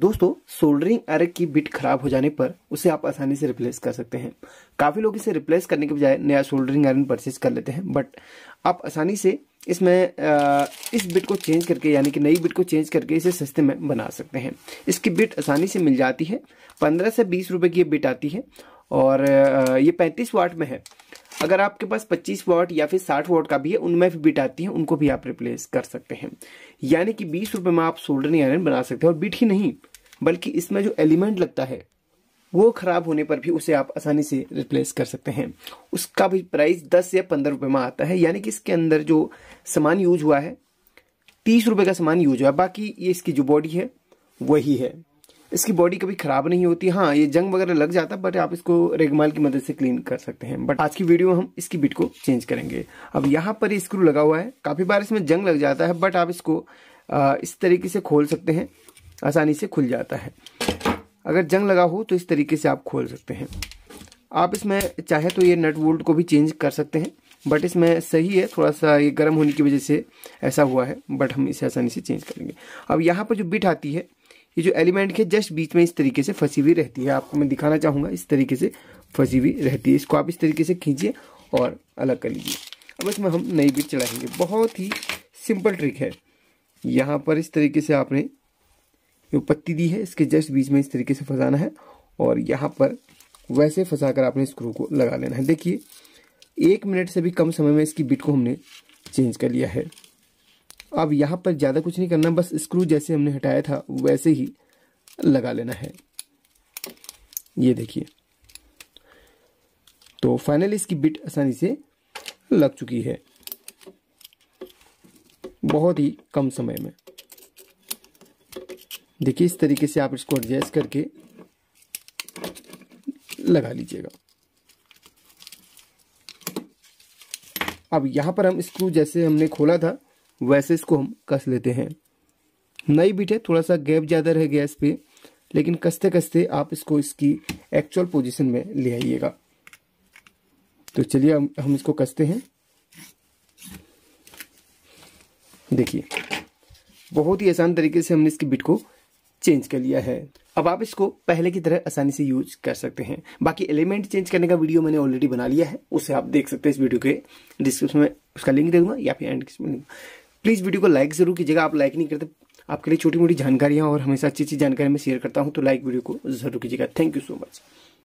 दोस्तों soldering iron की bit खराब हो जाने पर उसे आप आसानी से रिप्लेस कर सकते हैं काफ़ी लोग इसे रिप्लेस करने के बजाय नया सोल्डरिंग आयरन परचेज कर लेते हैं बट आप आसानी से इसमें इस बिट को चेंज करके यानी कि नई बिट को चेंज करके इसे सस्ते में बना सकते हैं इसकी बिट आसानी से मिल जाती है पंद्रह से बीस रुपये की ये बिट आती है और ये पैंतीस वाट में है अगर आपके पास 25 वॉट या फिर 60 वॉट का भी है उनमें भी बिट आती है उनको भी आप रिप्लेस कर सकते हैं यानी कि बीस रुपये में आप सोल्डरिंग आयरन बना सकते हैं और बिट ही नहीं बल्कि इसमें जो एलिमेंट लगता है वो खराब होने पर भी उसे आप आसानी से रिप्लेस कर सकते हैं उसका भी प्राइस दस या पंद्रह रुपये में आता है यानी कि इसके अंदर जो सामान यूज हुआ है तीस रुपये का सामान यूज हुआ है बाकी ये इसकी जो बॉडी है वही है इसकी बॉडी कभी खराब नहीं होती हाँ ये जंग वगैरह लग जाता बट आप इसको रेगमाल की मदद से क्लीन कर सकते हैं बट आज की वीडियो में हम इसकी बिट को चेंज करेंगे अब यहाँ पर स्क्रू लगा हुआ है काफ़ी बार इसमें जंग लग जाता है बट आप इसको इस तरीके से खोल सकते हैं आसानी से खुल जाता है अगर जंग लगा हो तो इस तरीके से आप खोल सकते हैं आप इसमें चाहे तो ये नट वोल्ट को भी चेंज कर सकते हैं बट इसमें सही है थोड़ा सा ये गर्म होने की वजह से ऐसा हुआ है बट हम इसे आसानी से चेंज करेंगे अब यहाँ पर जो बिट आती है ये जो एलिमेंट के जस्ट बीच में इस तरीके से फंसी हुई रहती है आपको मैं दिखाना चाहूँगा इस तरीके से फंसी हुई रहती है इसको आप इस तरीके से खींचिए और अलग कर लीजिए अब इसमें हम नई बिट चढ़ाएंगे बहुत ही सिंपल ट्रिक है यहाँ पर इस तरीके से आपने जो पत्ती दी है इसके जस्ट बीच में इस तरीके से फंसाना है और यहाँ पर वैसे फंसा कर आपने स्क्रू को लगा लेना है देखिए एक मिनट से भी कम समय में इसकी बिट को हमने चेंज कर लिया है अब यहाँ पर ज़्यादा कुछ नहीं करना बस स्क्रू जैसे हमने हटाया था वैसे ही लगा लेना है ये देखिए तो फाइनली इसकी बिट आसानी से लग चुकी है बहुत ही कम समय में देखिए इस तरीके से आप इसको एडजस्ट करके लगा लीजिएगा अब यहाँ पर हम स्क्रू जैसे हमने खोला था वैसे इसको हम कस लेते हैं नई बीट है थोड़ा सा गैप ज़्यादा रह गया इस पर लेकिन कसते कसते आप इसको इसकी एक्चुअल पोजीशन में ले आइएगा तो चलिए हम हम इसको कसते हैं देखिए बहुत ही आसान तरीके से हमने इसकी बिट को चेंज कर लिया है अब आप इसको पहले की तरह आसानी से यूज कर सकते हैं बाकी एलिमेंट चेंज करने का वीडियो मैंने ऑलरेडी बना लिया है उसे आप देख सकते हैं इस वीडियो के डिस्क्रिप्शन में उसका लिंक दे दूंगा या फिर एंड प्लीज़ वीडियो को लाइक ज़रूर कीजिएगा आप लाइक नहीं करते आपके लिए छोटी मोटी जानकारियां और हमेशा अच्छी अच्छी जानकारी मैं शेयर करता हूँ तो लाइक वीडियो को जरूर कीजिएगा थैंक यू सो मच